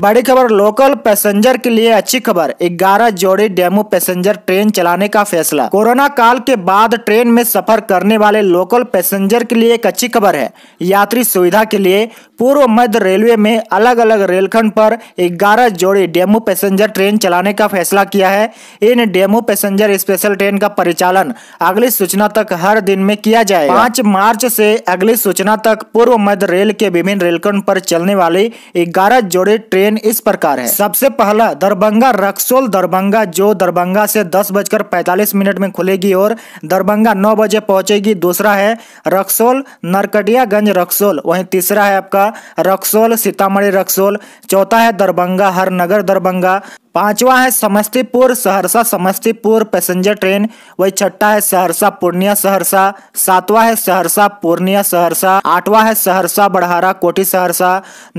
बड़ी खबर local passenger के लिए अच्छी खबर 11 जोड़ी डेमो पैसेंजर ट्रेन चलाने का फैसला कोरोना काल के बाद ट्रेन में सफर करने वाले लोकल पैसेंजर के लिए एक अच्छी खबर है यात्री सुविधा के लिए पूर्व मध्य रेलवे में अलग अलग रेलखंड पर 11 जोड़ी डेमो पैसेंजर ट्रेन चलाने का फैसला किया है इन डेमो पैसेंजर स्पेशल ट्रेन का परिचालन अगली सूचना तक हर दिन में किया जाए पाँच मार्च ऐसी अगली सूचना तक पूर्व मध्य रेल के विभिन्न रेलखंड आरोप चलने वाली ग्यारह जोड़ी ट्रेन ट्रेन इस प्रकार है सबसे पहला दरभंगा रक्सोल दरभंगा जो दरभंगा से दस बजकर पैंतालीस मिनट में खुलेगी और दरभंगा नौ बजे पहुंचेगी दूसरा है रक्सोल नरकटियागंज रक्सोल वहीं तीसरा है आपका रक्सोल सीतामढ़ी रक्सोल चौथा है दरभंगा हरनगर दरभंगा पांचवा है समस्तीपुर सहरसा समस्तीपुर पैसेंजर ट्रेन वही छठा है सहरसा पूर्णिया सहरसा सातवा है सहरसा पूर्णिया सहरसा आठवा है सहरसा बड़हारा कोटी सहरसा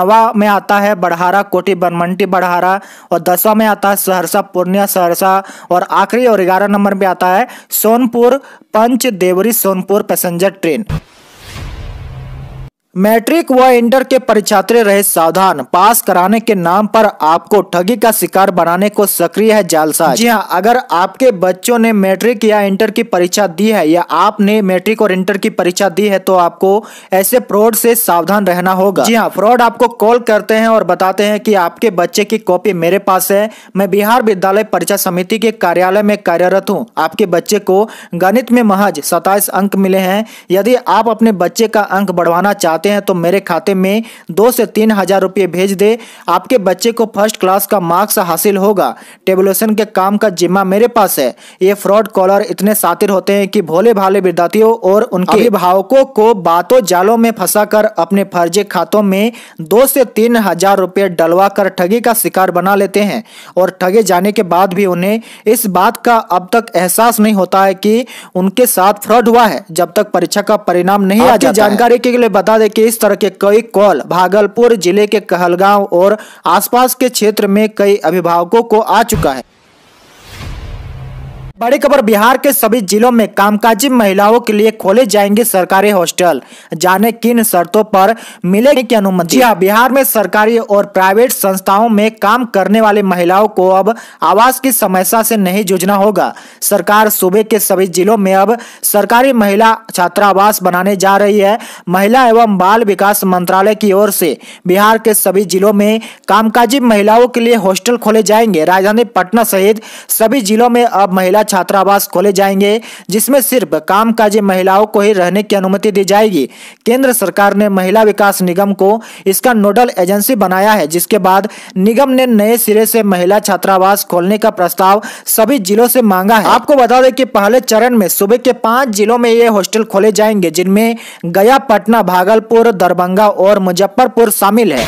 नवा में आता है बड़हारा कोटी बनमंटी बड़हारा और दसवा में आता है सहरसा पूर्णिया सहरसा और आखिरी और ग्यारह नंबर पे आता है Sonpur Panch Deori Sonpur passenger train matric व इंटर के परीक्षात्री रहे सावधान पास कराने के नाम पर आपको ठगी का शिकार बनाने को सक्रिय है जालसा जी हाँ अगर आपके बच्चों ने मैट्रिक या इंटर की परीक्षा दी है या आपने मैट्रिक और इंटर की परीक्षा दी है तो आपको ऐसे फ्रॉड से सावधान रहना होगा जी हाँ फ्रॉड आपको कॉल करते हैं और बताते हैं की आपके बच्चे की कॉपी मेरे पास है मैं बिहार विद्यालय परीक्षा समिति के कार्यालय में कार्यरत हूँ आपके बच्चे को गणित में महज सताइस अंक मिले हैं यदि आप अपने बच्चे का अंक बढ़वाना चाहते चाहते हैं तो मेरे खाते में दो से तीन हज़ार रुपये भेज दे आपके बच्चे को फर्स्ट क्लास का मार्क्स हासिल होगा टेबुलेशन के काम का जिम्मा मेरे पास है ये फ्रॉड कॉलर इतने सातिर होते हैं कि भोले भाले विद्यार्थियों और उनके अभिभावकों को बातों जालों में फंसा अपने फर्जी खातों में दो से तीन हजार रुपये डलवा कर ठगी का शिकार बना लेते हैं और ठगे जाने के बाद भी उन्हें इस बात का अब तक एहसास नहीं होता है कि उनके साथ फ्रॉड हुआ है जब तक परीक्षा का परिणाम नहीं आ जाता जानकारी के लिए बता दें कि इस तरह के कई कॉल भागलपुर जिले के कहलगांव और आसपास के क्षेत्र में कई अभिभावकों को आ चुका है बड़ी खबर बिहार के सभी जिलों में कामकाजी महिलाओं के लिए खोले जाएंगे सरकारी हॉस्टल जाने किन शर्तों पर मिलेगी की अनुमति हाँ, बिहार में सरकारी और प्राइवेट संस्थाओं में काम करने वाले महिलाओं को अब आवास की समस्या से नहीं जूझना होगा सरकार सूबे के सभी जिलों में अब सरकारी महिला छात्रावास बनाने जा रही है महिला एवं बाल विकास मंत्रालय की ओर से बिहार के सभी जिलों में कामकाजी महिलाओं के लिए हॉस्टल खोले जाएंगे राजधानी पटना सहित सभी जिलों में अब महिला छात्रावास खोले जाएंगे जिसमें सिर्फ कामकाजी महिलाओं को ही रहने की अनुमति दी जाएगी केंद्र सरकार ने महिला विकास निगम को इसका नोडल एजेंसी बनाया है जिसके बाद निगम ने नए सिरे से महिला छात्रावास खोलने का प्रस्ताव सभी जिलों से मांगा है आपको बता दें कि पहले चरण में सुबह के पांच जिलों में ये हॉस्टल खोले जाएंगे जिनमें गया पटना भागलपुर दरभंगा और मुजफ्फरपुर शामिल है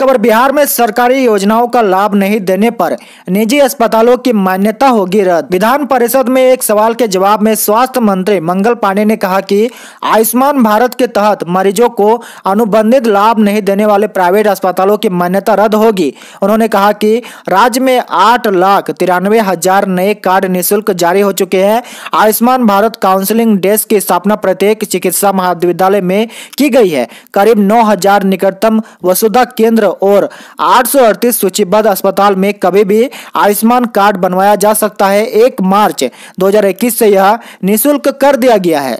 खबर बिहार में सरकारी योजनाओं का लाभ नहीं देने पर निजी अस्पतालों की मान्यता होगी रद्द विधान परिषद में एक सवाल के जवाब में स्वास्थ्य मंत्री मंगल पांडे ने कहा कि आयुष्मान भारत के तहत मरीजों को अनुबंधित लाभ नहीं देने वाले प्राइवेट अस्पतालों की मान्यता रद्द होगी उन्होंने कहा की राज्य में आठ लाख तिरानवे हजार नए कार्ड निःशुल्क जारी हो चुके हैं आयुष्मान भारत काउंसिलिंग डेस्क की स्थापना प्रत्येक चिकित्सा महाविद्यालय में की गई है करीब नौ निकटतम वसुधा केंद्र केंद्र और आठ सूचीबद्ध अस्पताल में कभी भी आयुष्मान कार्ड बनवाया जा सकता है एक मार्च 2021 से यह निःशुल्क कर दिया गया है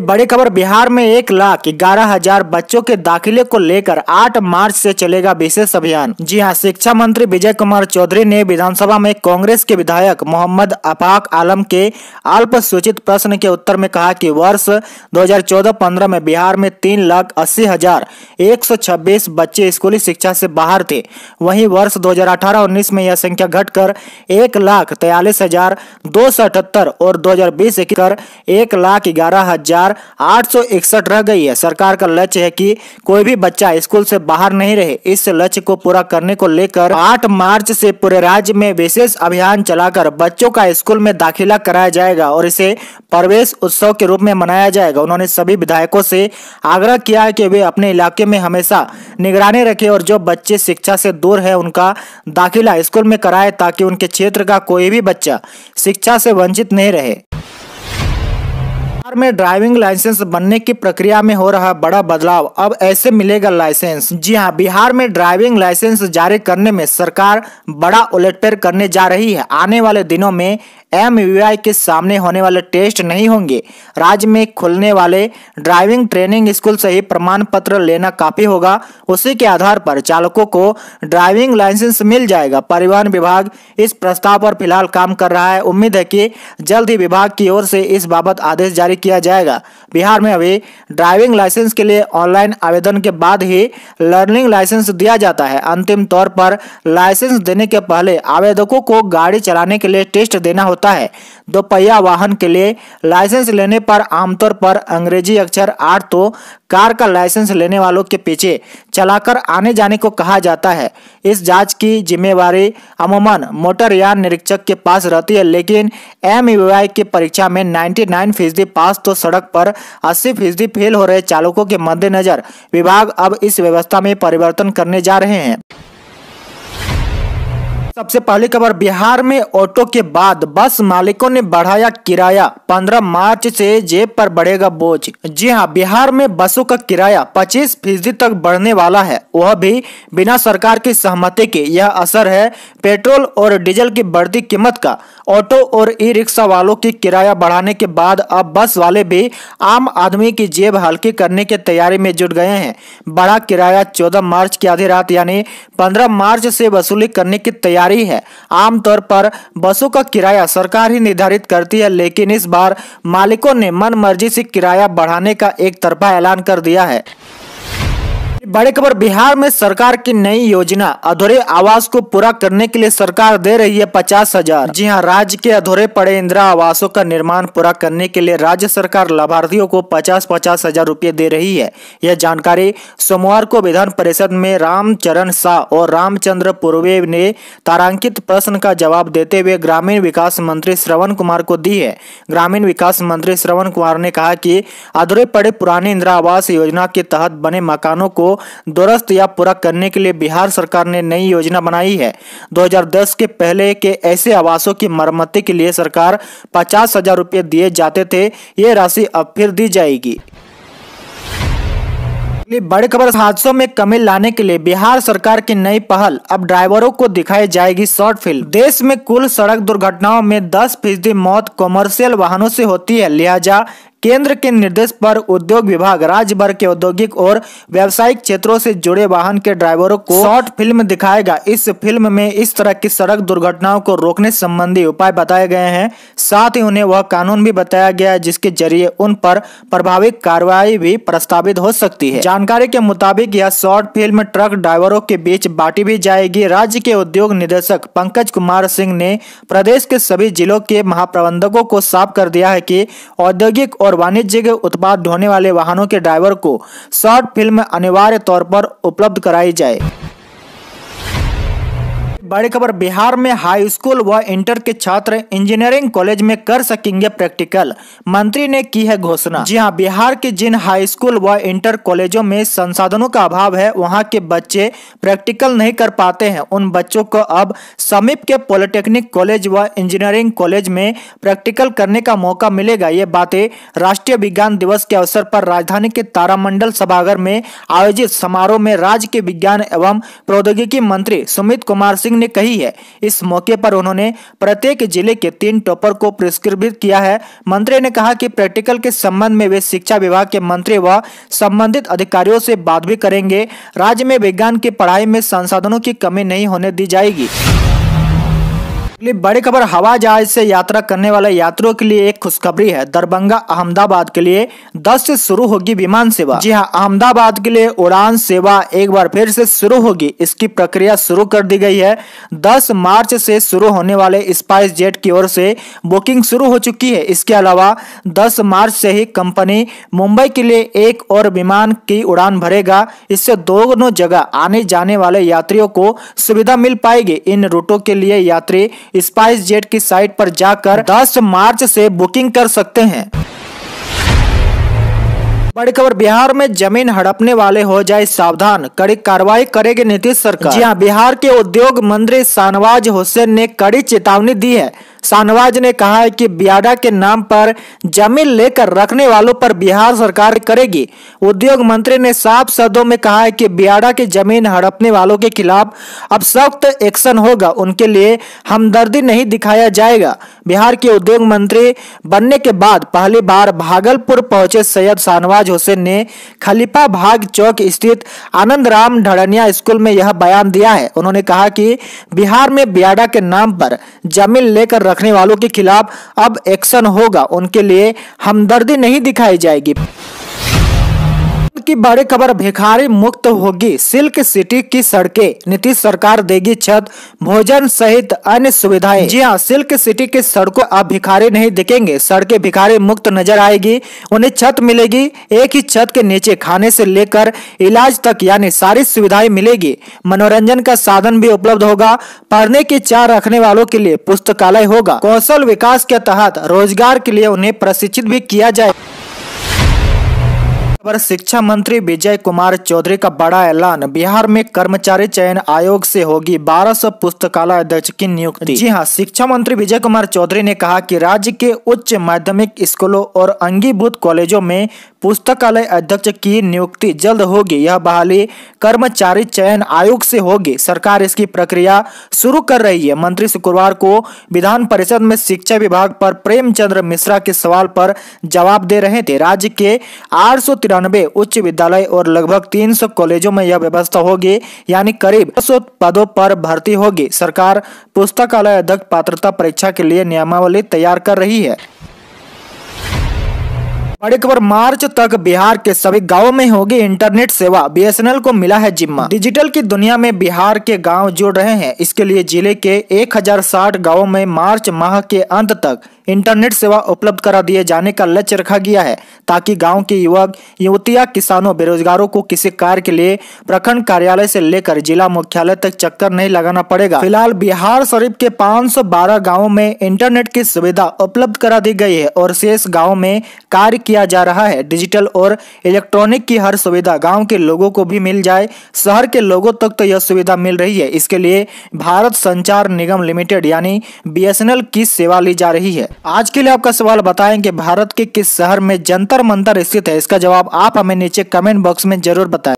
बड़ी खबर बिहार में एक लाख ग्यारह हजार बच्चों के दाखिले को लेकर 8 मार्च से चलेगा विशेष अभियान जी हां शिक्षा मंत्री विजय कुमार चौधरी ने विधानसभा में कांग्रेस के विधायक मोहम्मद अफाक आलम के अल्पसूचित प्रश्न के उत्तर में कहा कि वर्ष 2014-15 में बिहार में तीन लाख अस्सी हजार एक सौ छब्बीस बच्चे स्कूली शिक्षा से बाहर थे वही वर्ष दो हजार में यह संख्या घटकर एक लाख हजार दो सौ अठहत्तर और दो हजार बीस कर एक लाख ग्यारह हजार इकसठ रह गई है सरकार का लक्ष्य है कि कोई भी बच्चा स्कूल से बाहर नहीं रहे इस लक्ष्य को पूरा करने को लेकर 8 मार्च से पूरे राज्य में विशेष अभियान चलाकर बच्चों का स्कूल में दाखिला कराया जाएगा और इसे प्रवेश उत्सव के रूप में मनाया जाएगा उन्होंने सभी विधायकों से आग्रह किया है कि वे अपने इलाके में हमेशा निगरानी रखें और जो बच्चे शिक्षा से दूर है उनका दाखिला स्कूल में कराए ताकि उनके क्षेत्र का कोई भी बच्चा शिक्षा से वंचित नहीं रहे बिहार में ड्राइविंग लाइसेंस बनने की प्रक्रिया में हो रहा बड़ा बदलाव अब ऐसे मिलेगा लाइसेंस जी हां बिहार में ड्राइविंग लाइसेंस जारी करने में सरकार बड़ा उलटफेर करने जा रही है आने वाले दिनों में एम के सामने होने वाले टेस्ट नहीं होंगे राज्य में खुलने वाले ड्राइविंग ट्रेनिंग स्कूल से ही प्रमाण पत्र लेना काफ़ी होगा उसी के आधार पर चालकों को ड्राइविंग लाइसेंस मिल जाएगा परिवहन विभाग इस प्रस्ताव पर फिलहाल काम कर रहा है उम्मीद है कि जल्द ही विभाग की ओर से इस बाबत आदेश जारी किया जाएगा बिहार में अभी ड्राइविंग लाइसेंस के लिए ऑनलाइन आवेदन के बाद ही लर्निंग लाइसेंस दिया जाता है अंतिम तौर पर लाइसेंस देने के पहले आवेदकों को गाड़ी चलाने के लिए टेस्ट देना होता होता है दोपहिया वाहन के लिए लाइसेंस लेने पर आमतौर पर अंग्रेजी अक्षर आर तो कार का लाइसेंस लेने वालों के पीछे चलाकर आने जाने को कहा जाता है इस जांच की जिम्मेवारी अमूमन मोटर यान निरीक्षक के पास रहती है लेकिन एम की परीक्षा में 99 फीसदी पास तो सड़क पर 80 फीसदी फेल हो रहे चालकों के मद्देनजर विभाग अब इस व्यवस्था में परिवर्तन करने जा रहे हैं सबसे पहली खबर बिहार में ऑटो के बाद बस मालिकों ने बढ़ाया किराया 15 मार्च से जेब पर बढ़ेगा बोझ जी हाँ बिहार में बसों का किराया 25 फीसदी तक बढ़ने वाला है वह भी बिना सरकार की सहमति के यह असर है पेट्रोल और डीजल की बढ़ती कीमत का ऑटो और ई रिक्शा वालों की किराया बढ़ाने के बाद अब बस वाले भी आम आदमी की जेब हल्की करने की तैयारी में जुट गए हैं बड़ा किराया 14 मार्च की आधी रात यानी 15 मार्च से वसूली करने की तैयारी है आमतौर पर बसों का किराया सरकार ही निर्धारित करती है लेकिन इस बार मालिकों ने मन मर्जी से किराया बढ़ाने का एक तरफा ऐलान कर दिया है बड़ी खबर बिहार में सरकार की नई योजना अधूरे आवास को पूरा करने के लिए सरकार दे रही है पचास हजार जी हाँ राज्य के अधूरे पड़े इंदिरा आवासों का निर्माण पूरा करने के लिए राज्य सरकार लाभार्थियों को पचास पचास हजार रूपए दे रही है यह जानकारी सोमवार को विधान परिषद में रामचरण शाह और रामचंद्र पूर्वे ने तारांकित प्रश्न का जवाब देते हुए ग्रामीण विकास मंत्री श्रवण कुमार को दी है ग्रामीण विकास मंत्री श्रवण कुमार ने कहा की अधूरे पड़े पुराने इंदिरा आवास योजना के तहत बने मकानों को को दुरुस्त या पूरा करने के लिए बिहार सरकार ने नई योजना बनाई है 2010 के पहले के ऐसे आवासों की मरम्मति के लिए सरकार पचास हजार रुपये दिए जाते थे ये राशि अब फिर दी जाएगी बड़ी खबर हादसों में कमी लाने के लिए बिहार सरकार की नई पहल अब ड्राइवरों को दिखाई जाएगी शॉर्ट फिल्म देश में कुल सड़क दुर्घटनाओं में 10 फीसदी मौत कॉमर्शियल वाहनों से होती है लिहाजा केंद्र के निर्देश पर उद्योग विभाग राज्य भर के औद्योगिक और व्यावसायिक क्षेत्रों से जुड़े वाहन के ड्राइवरों को शॉर्ट फिल्म दिखाएगा इस फिल्म में इस तरह की सड़क दुर्घटनाओं को रोकने संबंधी उपाय बताए गए हैं साथ ही उन्हें वह कानून भी बताया गया है जिसके जरिए उन पर प्रभावी कार्रवाई भी प्रस्तावित हो सकती है जानकारी के मुताबिक यह शॉर्ट फिल्म ट्रक ड्राइवरों के बीच बांटी भी जाएगी राज्य के उद्योग निदेशक पंकज कुमार सिंह ने प्रदेश के सभी जिलों के महाप्रबंधकों को साफ कर दिया है की औद्योगिक और और वाणिज्य के उत्पाद ढोने वाले वाहनों के ड्राइवर को शॉर्ट फिल्म अनिवार्य तौर पर उपलब्ध कराई जाए बड़ी खबर बिहार में हाई स्कूल व इंटर के छात्र इंजीनियरिंग कॉलेज में कर सकेंगे प्रैक्टिकल मंत्री ने की है घोषणा जी हाँ बिहार के जिन हाई स्कूल व इंटर कॉलेजों में संसाधनों का अभाव है वहाँ के बच्चे प्रैक्टिकल नहीं कर पाते हैं उन बच्चों को अब समीप के पॉलिटेक्निक कॉलेज व इंजीनियरिंग कॉलेज में प्रैक्टिकल करने का मौका मिलेगा ये बातें राष्ट्रीय विज्ञान दिवस के अवसर पर राजधानी के तारामंडल सभागार में आयोजित समारोह में राज्य के विज्ञान एवं प्रौद्योगिकी मंत्री सुमित कुमार सिंह ने कही है इस मौके पर उन्होंने प्रत्येक जिले के तीन टॉपर को पुरस्कृत किया है मंत्री ने कहा कि प्रैक्टिकल के संबंध में वे शिक्षा विभाग के मंत्री व संबंधित अधिकारियों से बात भी करेंगे राज्य में विज्ञान की पढ़ाई में संसाधनों की कमी नहीं होने दी जाएगी अगली बड़ी खबर हवाई जहाज से यात्रा करने वाले यात्रियों के लिए एक खुशखबरी है दरभंगा अहमदाबाद के लिए 10 से शुरू होगी विमान सेवा जी हां अहमदाबाद के लिए उड़ान सेवा एक बार फिर से शुरू होगी इसकी प्रक्रिया शुरू कर दी गई है 10 मार्च से शुरू होने वाले स्पाइस जेट की ओर से बुकिंग शुरू हो चुकी है इसके अलावा दस मार्च से ही कंपनी मुंबई के लिए एक और विमान की उड़ान भरेगा इससे दोनों जगह आने जाने वाले यात्रियों को सुविधा मिल पाएगी इन रूटों के लिए यात्री स्पाइस जेट की साइट पर जाकर 10 मार्च से बुकिंग कर सकते हैं बड़ी खबर बिहार में जमीन हड़पने वाले हो जाए सावधान कड़ी कार्रवाई करेगी नीतीश सरकार जी हाँ बिहार के उद्योग मंत्री शाहनवाज हुसैन ने कड़ी चेतावनी दी है शाहनवाज ने कहा है कि बियाडा के नाम पर जमीन लेकर रखने वालों पर बिहार सरकार करेगी उद्योग मंत्री ने साफ शब्दों में कहा है कि बियाडा की जमीन हड़पने वालों के खिलाफ अब सख्त एक्शन होगा उनके लिए हमदर्दी नहीं दिखाया जाएगा बिहार के उद्योग मंत्री बनने के बाद पहली बार भागलपुर पहुंचे सैयद शाहनवाज फराज हुसैन ने खलीफा भाग चौक स्थित आनंद राम ढड़निया स्कूल में यह बयान दिया है उन्होंने कहा कि बिहार में बियाडा के नाम पर जमीन लेकर रखने वालों के खिलाफ अब एक्शन होगा उनके लिए हमदर्दी नहीं दिखाई जाएगी की बड़ी खबर भिखारी मुक्त होगी सिल्क सिटी की सड़कें नीतीश सरकार देगी छत भोजन सहित अन्य सुविधाएं जी हां सिल्क सिटी की सड़कों अब भिखारी नहीं दिखेंगे सड़कें भिखारी मुक्त नजर आएगी उन्हें छत मिलेगी एक ही छत के नीचे खाने से लेकर इलाज तक यानी सारी सुविधाएं मिलेगी मनोरंजन का साधन भी उपलब्ध होगा पढ़ने की चाह रखने वालों के लिए पुस्तकालय होगा कौशल विकास के तहत रोजगार के लिए उन्हें प्रशिक्षित भी किया जाएगा खबर शिक्षा मंत्री विजय कुमार चौधरी का बड़ा ऐलान बिहार में कर्मचारी चयन आयोग से होगी 1200 पुस्तकालय अध्यक्ष की नियुक्ति जी हां शिक्षा मंत्री विजय कुमार चौधरी ने कहा कि राज्य के उच्च माध्यमिक स्कूलों और अंगीभूत कॉलेजों में पुस्तकालय अध्यक्ष की नियुक्ति जल्द होगी यह बहाली कर्मचारी चयन आयोग से होगी सरकार इसकी प्रक्रिया शुरू कर रही है मंत्री शुक्रवार को विधान परिषद में शिक्षा विभाग पर प्रेमचंद्र मिश्रा के सवाल पर जवाब दे रहे थे राज्य के आठ तिरानबे उच्च विद्यालय और लगभग 300 कॉलेजों में यह व्यवस्था होगी यानी करीब सौ पदों पर भर्ती होगी सरकार पुस्तकालय अध्यक्ष पात्रता परीक्षा के लिए नियमावली तैयार कर रही है बड़ी खबर मार्च तक बिहार के सभी गांवों में होगी इंटरनेट सेवा बीएसएनएल को मिला है जिम्मा डिजिटल की दुनिया में बिहार के गांव जुड़ रहे हैं इसके लिए जिले के 1060 गांवों में मार्च माह के अंत तक इंटरनेट सेवा उपलब्ध करा दिए जाने का लक्ष्य रखा गया है ताकि गांव के युवक युवतियां किसानों बेरोजगारों को किसी कार्य के लिए प्रखंड कार्यालय से लेकर जिला मुख्यालय तक चक्कर नहीं लगाना पड़ेगा फिलहाल बिहार शरीफ के 512 गांवों में इंटरनेट की सुविधा उपलब्ध करा दी गई है और शेष गाँव में कार्य किया जा रहा है डिजिटल और इलेक्ट्रॉनिक की हर सुविधा गाँव के लोगों को भी मिल जाए शहर के लोगों तक तो यह सुविधा मिल रही है इसके लिए भारत संचार निगम लिमिटेड यानी बी की सेवा ली जा रही है आज के लिए आपका सवाल बताएं कि भारत के किस शहर में जंतर मंतर स्थित है इसका जवाब आप हमें नीचे कमेंट बॉक्स में जरूर बताएं